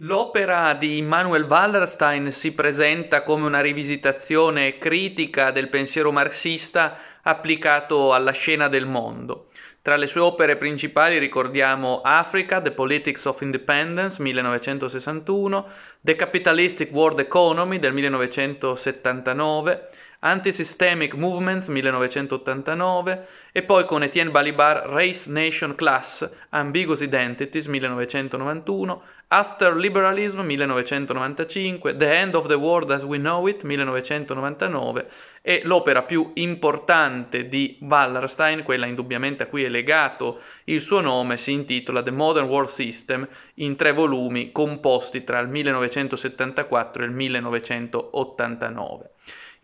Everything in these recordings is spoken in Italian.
L'opera di Immanuel Wallerstein si presenta come una rivisitazione critica del pensiero marxista applicato alla scena del mondo. Tra le sue opere principali ricordiamo Africa, The Politics of Independence 1961, The Capitalistic World Economy del 1979, Antisystemic Movements 1989 e poi con Etienne Balibar Race Nation Class Ambiguous Identities 1991, After Liberalism 1995, The End of the World as We Know It 1999 e l'opera più importante di Wallerstein, quella indubbiamente a cui è legato il suo nome, si intitola The Modern World System in tre volumi composti tra il 1974 e il 1989.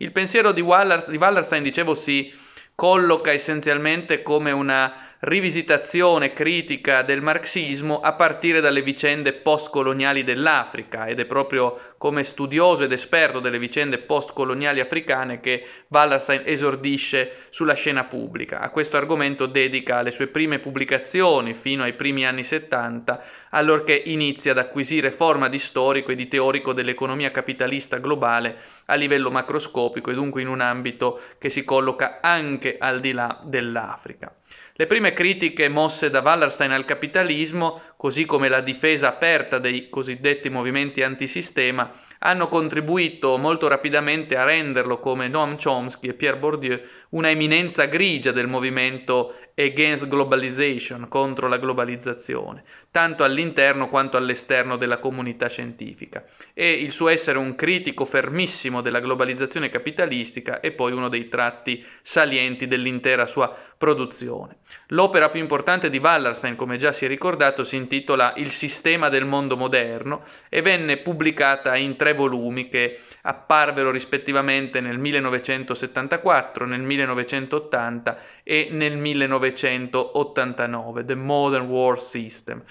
Il pensiero di, Wallerstein, dicevo, si colloca essenzialmente come una rivisitazione critica del marxismo a partire dalle vicende postcoloniali dell'Africa ed è proprio come studioso ed esperto delle vicende postcoloniali africane che Wallerstein esordisce sulla scena pubblica. A questo argomento dedica le sue prime pubblicazioni fino ai primi anni 70, allorché inizia ad acquisire forma di storico e di teorico dell'economia capitalista globale a livello macroscopico e dunque in un ambito che si colloca anche al di là dell'Africa. Le prime critiche mosse da Wallerstein al capitalismo, così come la difesa aperta dei cosiddetti movimenti antisistema, hanno contribuito molto rapidamente a renderlo, come Noam Chomsky e Pierre Bourdieu, una eminenza grigia del movimento against globalization, contro la globalizzazione, tanto all'interno quanto all'esterno della comunità scientifica, e il suo essere un critico fermissimo della globalizzazione capitalistica è poi uno dei tratti salienti dell'intera sua produzione. L'opera più importante di Wallerstein, come già si è ricordato, si intitola Il sistema del mondo moderno e venne pubblicata in tre volumi che apparvero rispettivamente nel 1974, nel 1980 e nel 1989, The Modern War System.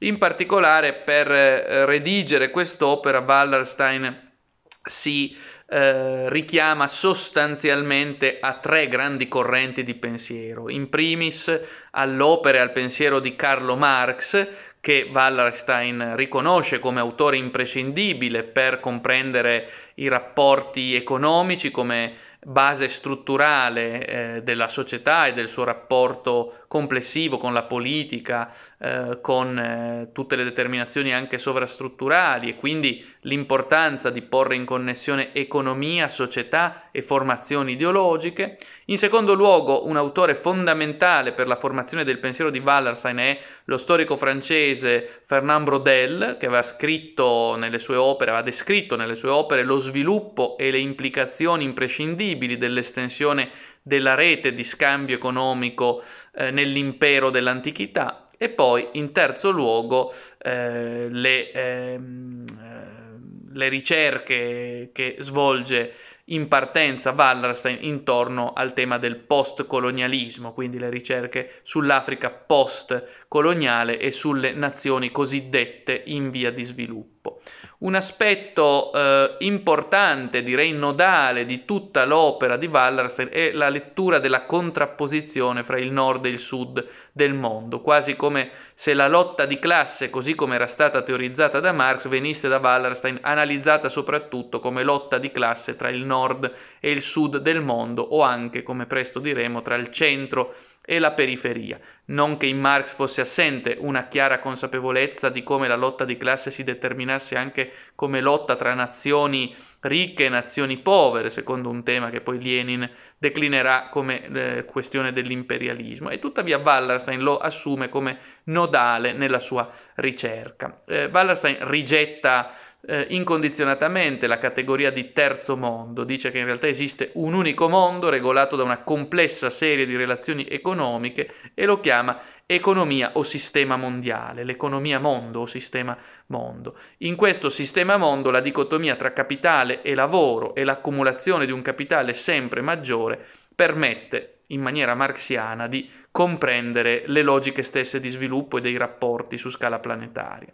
In particolare per eh, redigere quest'opera Wallerstein si eh, richiama sostanzialmente a tre grandi correnti di pensiero. In primis all'opera e al pensiero di Carlo Marx, che Wallerstein riconosce come autore imprescindibile per comprendere i rapporti economici come base strutturale eh, della società e del suo rapporto complessivo con la politica, eh, con eh, tutte le determinazioni anche sovrastrutturali e quindi l'importanza di porre in connessione economia, società e formazioni ideologiche. In secondo luogo, un autore fondamentale per la formazione del pensiero di Wallerstein è lo storico francese Fernand Brodel, che aveva scritto nelle sue opere, aveva descritto nelle sue opere lo sviluppo e le implicazioni imprescindibili dell'estensione della rete di scambio economico eh, nell'impero dell'antichità e poi in terzo luogo eh, le, ehm, eh, le ricerche che svolge in partenza Wallerstein intorno al tema del postcolonialismo, quindi le ricerche sull'Africa postcoloniale e sulle nazioni cosiddette in via di sviluppo. Un aspetto eh, importante, direi nodale, di tutta l'opera di Wallerstein è la lettura della contrapposizione fra il nord e il sud del mondo, quasi come se la lotta di classe, così come era stata teorizzata da Marx, venisse da Wallerstein analizzata soprattutto come lotta di classe tra il nord e il sud del mondo o anche, come presto diremo, tra il centro e e la periferia. Non che in Marx fosse assente una chiara consapevolezza di come la lotta di classe si determinasse anche come lotta tra nazioni ricche e nazioni povere, secondo un tema che poi Lenin declinerà come eh, questione dell'imperialismo. E tuttavia Wallerstein lo assume come nodale nella sua ricerca. Eh, Wallerstein rigetta eh, incondizionatamente la categoria di terzo mondo, dice che in realtà esiste un unico mondo regolato da una complessa serie di relazioni economiche e lo chiama economia o sistema mondiale, l'economia mondo o sistema mondo. In questo sistema mondo la dicotomia tra capitale e lavoro e l'accumulazione di un capitale sempre maggiore permette in maniera marxiana di comprendere le logiche stesse di sviluppo e dei rapporti su scala planetaria.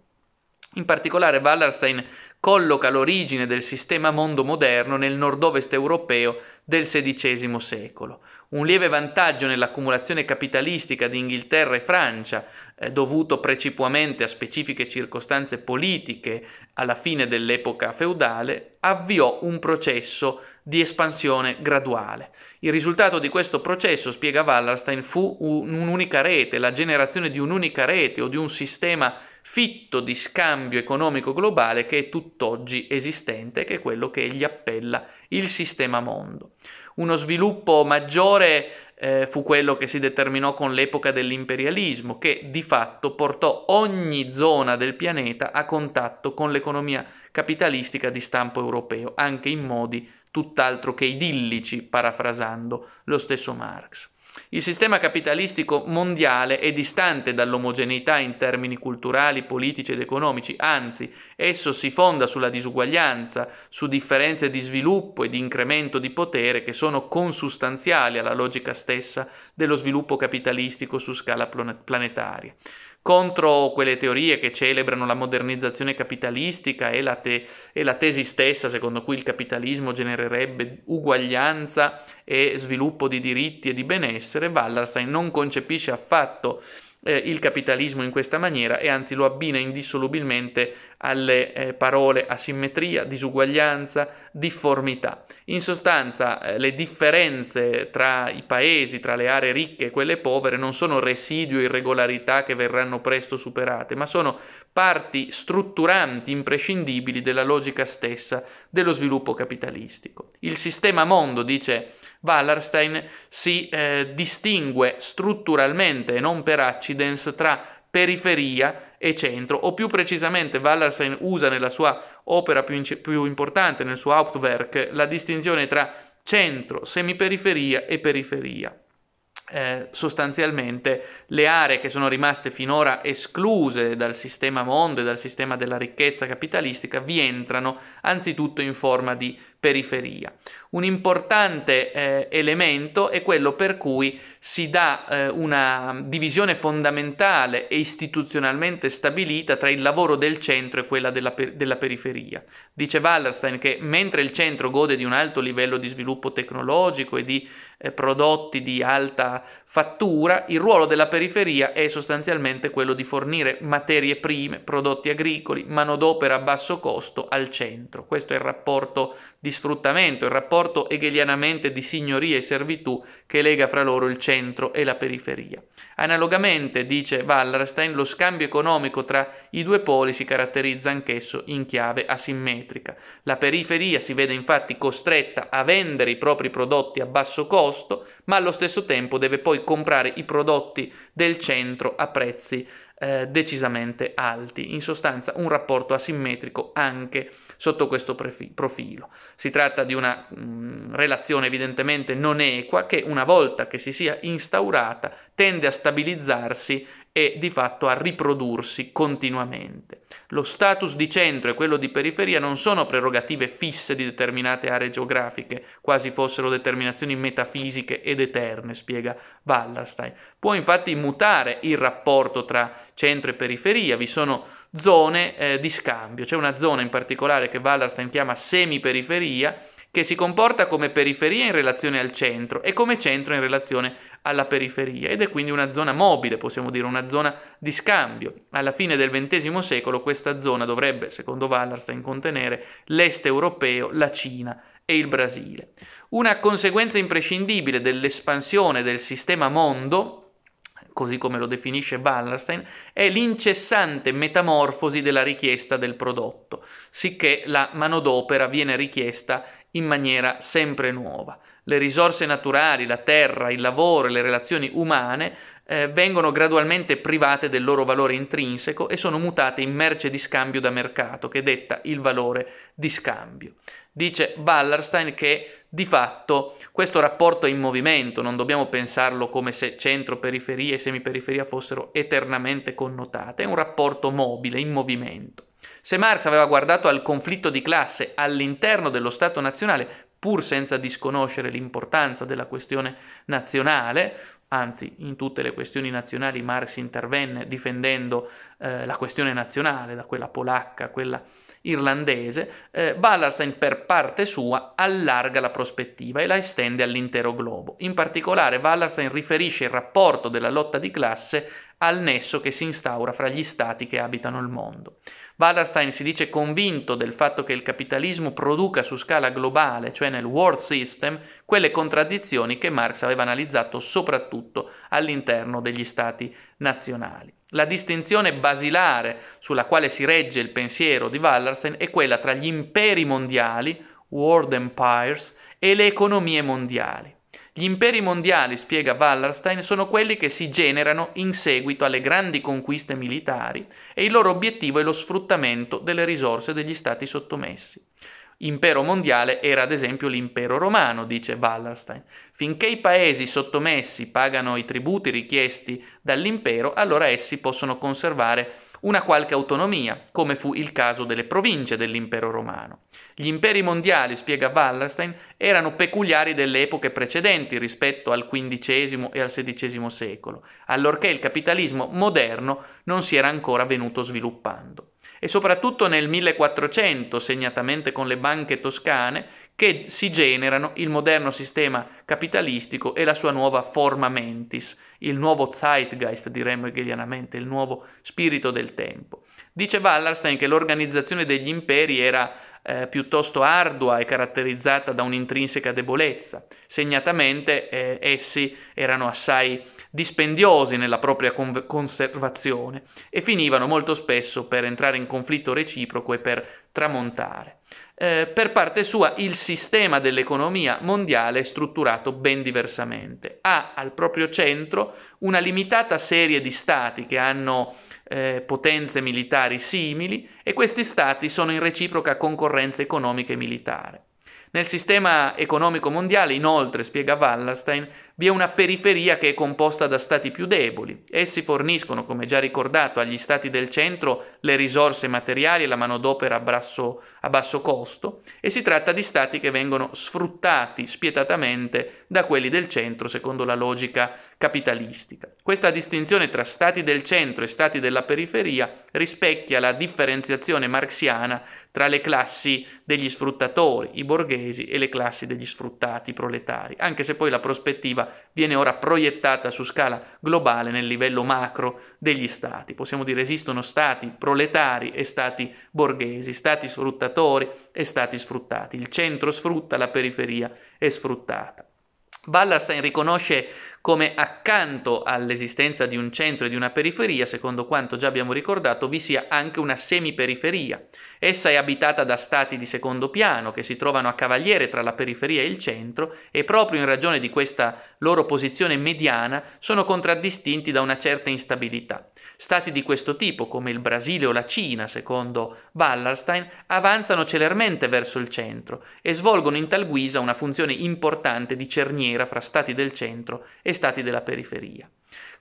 In particolare Wallerstein colloca l'origine del sistema mondo moderno nel nord-ovest europeo del XVI secolo. Un lieve vantaggio nell'accumulazione capitalistica di Inghilterra e Francia, eh, dovuto precipuamente a specifiche circostanze politiche alla fine dell'epoca feudale, avviò un processo di espansione graduale. Il risultato di questo processo, spiega Wallerstein, fu un'unica rete, la generazione di un'unica rete o di un sistema fitto di scambio economico globale che è tutt'oggi esistente, che è quello che egli appella il sistema mondo. Uno sviluppo maggiore eh, fu quello che si determinò con l'epoca dell'imperialismo, che di fatto portò ogni zona del pianeta a contatto con l'economia capitalistica di stampo europeo, anche in modi tutt'altro che idillici, parafrasando lo stesso Marx. Il sistema capitalistico mondiale è distante dall'omogeneità in termini culturali, politici ed economici, anzi, esso si fonda sulla disuguaglianza, su differenze di sviluppo e di incremento di potere che sono consustanziali alla logica stessa dello sviluppo capitalistico su scala planetaria, contro quelle teorie che celebrano la modernizzazione capitalistica e la, te- e la tesi stessa secondo cui il capitalismo genererebbe uguaglianza e sviluppo di diritti e di benessere, Wallerstein non concepisce affatto eh, il capitalismo in questa maniera e anzi lo abbina indissolubilmente alle eh, parole asimmetria, disuguaglianza, difformità. In sostanza eh, le differenze tra i paesi, tra le aree ricche e quelle povere, non sono residui o irregolarità che verranno presto superate, ma sono parti strutturanti imprescindibili della logica stessa dello sviluppo capitalistico. Il sistema mondo, dice Wallerstein, si eh, distingue strutturalmente e non per accidens tra periferia e centro, o più precisamente Wallerstein usa nella sua opera più, in- più importante, nel suo Hauptwerk, la distinzione tra centro, semiperiferia e periferia. Eh, sostanzialmente le aree che sono rimaste finora escluse dal sistema mondo e dal sistema della ricchezza capitalistica vi entrano anzitutto in forma di periferia. Un importante eh, elemento è quello per cui si dà eh, una divisione fondamentale e istituzionalmente stabilita tra il lavoro del centro e quella della, per- della periferia. Dice Wallerstein che mentre il centro gode di un alto livello di sviluppo tecnologico e di eh, prodotti di alta fattura, il ruolo della periferia è sostanzialmente quello di fornire materie prime, prodotti agricoli, manodopera a basso costo al centro. Questo è il rapporto di sfruttamento, il rapporto hegelianamente di signoria e servitù che lega fra loro il centro e la periferia. Analogamente, dice Wallerstein, lo scambio economico tra i due poli si caratterizza anch'esso in chiave asimmetrica. La periferia si vede infatti costretta a vendere i propri prodotti a basso costo, ma allo stesso tempo deve poi comprare i prodotti del centro a prezzi eh, decisamente alti. In sostanza un rapporto asimmetrico anche sotto questo profilo. Si tratta di una mh, mm, relazione evidentemente non equa che una volta che si sia instaurata tende a stabilizzarsi e di fatto a riprodursi continuamente. Lo status di centro e quello di periferia non sono prerogative fisse di determinate aree geografiche, quasi fossero determinazioni metafisiche ed eterne, spiega Wallerstein. Può infatti mutare il rapporto tra centro e periferia, vi sono zone eh, di scambio, c'è una zona in particolare che Wallerstein chiama semiperiferia, che si comporta come periferia in relazione al centro e come centro in relazione alla periferia ed è quindi una zona mobile, possiamo dire una zona di scambio. Alla fine del XX secolo questa zona dovrebbe, secondo Wallerstein, contenere l'est europeo, la Cina e il Brasile. Una conseguenza imprescindibile dell'espansione del sistema mondo così come lo definisce Wallerstein, è l'incessante metamorfosi della richiesta del prodotto, sicché la manodopera viene richiesta in maniera sempre nuova. Le risorse naturali, la terra, il lavoro e le relazioni umane eh, vengono gradualmente private del loro valore intrinseco e sono mutate in merce di scambio da mercato, che detta il valore di scambio dice Wallerstein che di fatto questo rapporto è in movimento, non dobbiamo pensarlo come se centro, periferia e semiperiferia fossero eternamente connotate, è un rapporto mobile, in movimento. Se Marx aveva guardato al conflitto di classe all'interno dello Stato nazionale, pur senza disconoscere l'importanza della questione nazionale, anzi in tutte le questioni nazionali Marx intervenne difendendo eh, la questione nazionale, da quella polacca a quella irlandese, eh, Ballarstein per parte sua allarga la prospettiva e la estende all'intero globo. In particolare Ballarstein riferisce il rapporto della lotta di classe al nesso che si instaura fra gli stati che abitano il mondo. Wallerstein si dice convinto del fatto che il capitalismo produca su scala globale, cioè nel world system, quelle contraddizioni che Marx aveva analizzato soprattutto all'interno degli stati nazionali. La distinzione basilare sulla quale si regge il pensiero di Wallerstein è quella tra gli imperi mondiali, world empires, e le economie mondiali. Gli imperi mondiali, spiega Wallerstein, sono quelli che si generano in seguito alle grandi conquiste militari e il loro obiettivo è lo sfruttamento delle risorse degli stati sottomessi impero mondiale era ad esempio l'impero romano, dice Wallerstein. Finché i paesi sottomessi pagano i tributi richiesti dall'impero, allora essi possono conservare una qualche autonomia, come fu il caso delle province dell'impero romano. Gli imperi mondiali, spiega Wallerstein, erano peculiari delle epoche precedenti rispetto al XV e al XVI secolo, allorché il capitalismo moderno non si era ancora venuto sviluppando e soprattutto nel 1400, segnatamente con le banche toscane, che si generano il moderno sistema capitalistico e la sua nuova forma mentis, il nuovo zeitgeist, diremmo hegelianamente, il nuovo spirito del tempo. Dice Wallerstein che l'organizzazione degli imperi era eh, piuttosto ardua e caratterizzata da un'intrinseca debolezza. Segnatamente eh, essi erano assai dispendiosi nella propria con- conservazione e finivano molto spesso per entrare in conflitto reciproco e per tramontare. Eh, per parte sua il sistema dell'economia mondiale è strutturato ben diversamente. Ha al proprio centro una limitata serie di stati che hanno eh, potenze militari simili e questi stati sono in reciproca concorrenza economica e militare. Nel sistema economico mondiale, inoltre, spiega Wallerstein, vi è una periferia che è composta da stati più deboli. Essi forniscono, come già ricordato, agli stati del centro le risorse materiali e la manodopera a basso, a basso costo e si tratta di stati che vengono sfruttati spietatamente da quelli del centro secondo la logica capitalistica. Questa distinzione tra stati del centro e stati della periferia rispecchia la differenziazione marxiana tra le classi degli sfruttatori, i borghesi, e le classi degli sfruttati proletari, anche se poi la prospettiva viene ora proiettata su scala globale nel livello macro degli stati. Possiamo dire esistono stati proletari e stati borghesi, stati sfruttatori e stati sfruttati. Il centro sfrutta, la periferia è sfruttata. Wallerstein riconosce come accanto all'esistenza di un centro e di una periferia, secondo quanto già abbiamo ricordato, vi sia anche una semiperiferia. Essa è abitata da stati di secondo piano che si trovano a cavaliere tra la periferia e il centro e proprio in ragione di questa loro posizione mediana sono contraddistinti da una certa instabilità. Stati di questo tipo, come il Brasile o la Cina, secondo Wallerstein, avanzano celermente verso il centro e svolgono in tal guisa una funzione importante di cerniera fra stati del centro e stati della periferia.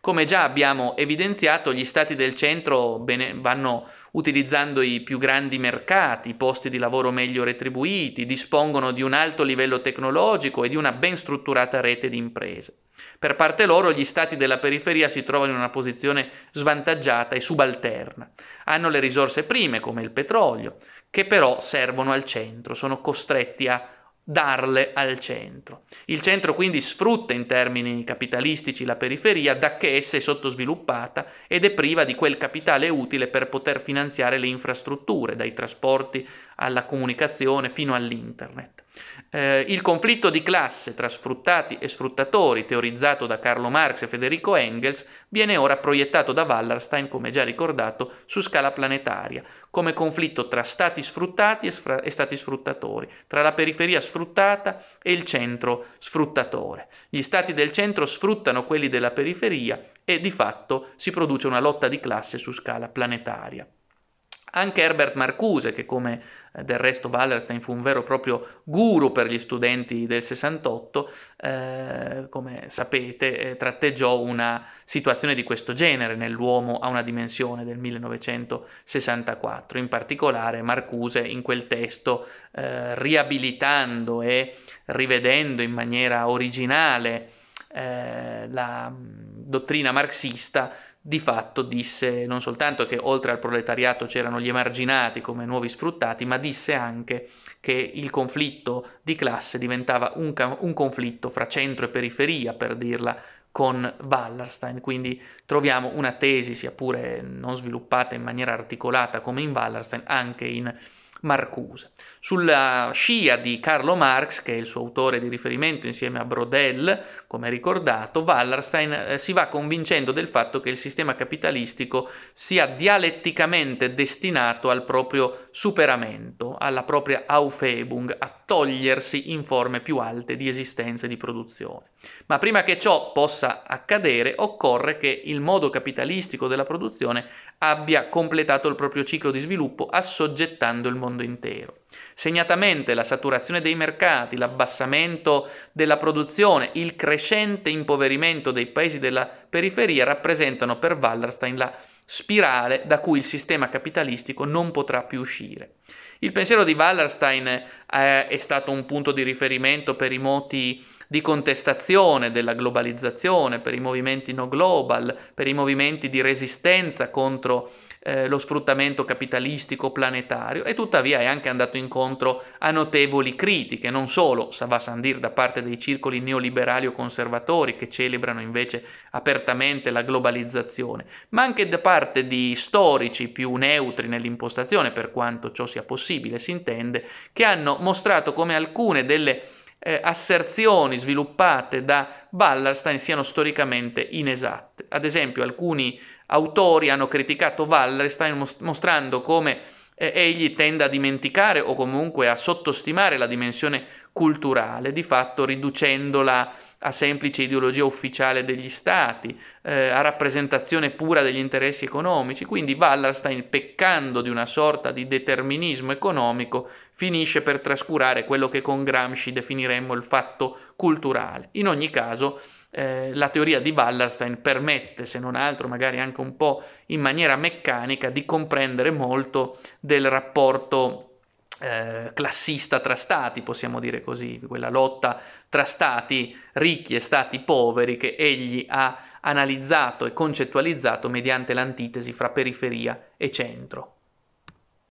Come già abbiamo evidenziato, gli stati del centro bene, vanno utilizzando i più grandi mercati, posti di lavoro meglio retribuiti, dispongono di un alto livello tecnologico e di una ben strutturata rete di imprese. Per parte loro gli stati della periferia si trovano in una posizione svantaggiata e subalterna. Hanno le risorse prime, come il petrolio, che però servono al centro, sono costretti a darle al centro. Il centro quindi sfrutta in termini capitalistici la periferia da che essa è sottosviluppata ed è priva di quel capitale utile per poter finanziare le infrastrutture, dai trasporti alla comunicazione fino all'internet. Eh, il conflitto di classe tra sfruttati e sfruttatori, teorizzato da Carlo Marx e Federico Engels, viene ora proiettato da Wallerstein, come già ricordato, su scala planetaria, come conflitto tra stati sfruttati e, sfra- e stati sfruttatori, tra la periferia sfruttata e il centro sfruttatore. Gli stati del centro sfruttano quelli della periferia e di fatto si produce una lotta di classe su scala planetaria. Anche Herbert Marcuse, che come eh, del resto Wallerstein fu un vero e proprio guru per gli studenti del 68, eh, come sapete, eh, tratteggiò una situazione di questo genere nell'uomo a una dimensione del 1964. In particolare Marcuse in quel testo, eh, riabilitando e rivedendo in maniera originale eh, la mm, dottrina marxista, di fatto disse non soltanto che oltre al proletariato c'erano gli emarginati come nuovi sfruttati, ma disse anche che il conflitto di classe diventava un, un conflitto fra centro e periferia, per dirla con Wallerstein, quindi troviamo una tesi, sia pure non sviluppata in maniera articolata come in Wallerstein, anche in Marcuse. Sulla scia di Carlo Marx, che è il suo autore di riferimento insieme a Brodel, come ricordato, Wallerstein eh, si va convincendo del fatto che il sistema capitalistico sia dialetticamente destinato al proprio superamento, alla propria Aufhebung, a togliersi in forme più alte di esistenza e di produzione. Ma prima che ciò possa accadere, occorre che il modo capitalistico della produzione abbia completato il proprio ciclo di sviluppo assoggettando il mondo mondo intero. Segnatamente la saturazione dei mercati, l'abbassamento della produzione, il crescente impoverimento dei paesi della periferia rappresentano per Wallerstein la spirale da cui il sistema capitalistico non potrà più uscire. Il pensiero di Wallerstein eh, è stato un punto di riferimento per i moti di contestazione della globalizzazione, per i movimenti no global, per i movimenti di resistenza contro eh, lo sfruttamento capitalistico planetario e tuttavia è anche andato incontro a notevoli critiche, non solo Sava Sandir da parte dei circoli neoliberali o conservatori che celebrano invece apertamente la globalizzazione, ma anche da parte di storici più neutri nell'impostazione, per quanto ciò sia possibile, si intende, che hanno mostrato come alcune delle eh, asserzioni sviluppate da Wallerstein siano storicamente inesatte. Ad esempio, alcuni autori hanno criticato Wallerstein mostrando come eh, egli tende a dimenticare o comunque a sottostimare la dimensione culturale, di fatto riducendola a semplice ideologia ufficiale degli stati, eh, a rappresentazione pura degli interessi economici. Quindi Wallerstein, peccando di una sorta di determinismo economico, finisce per trascurare quello che con Gramsci definiremmo il fatto culturale. In ogni caso, eh, la teoria di Wallerstein permette, se non altro magari anche un po' in maniera meccanica, di comprendere molto del rapporto eh, classista tra stati, possiamo dire così, quella lotta tra stati ricchi e stati poveri che egli ha analizzato e concettualizzato mediante l'antitesi fra periferia e centro.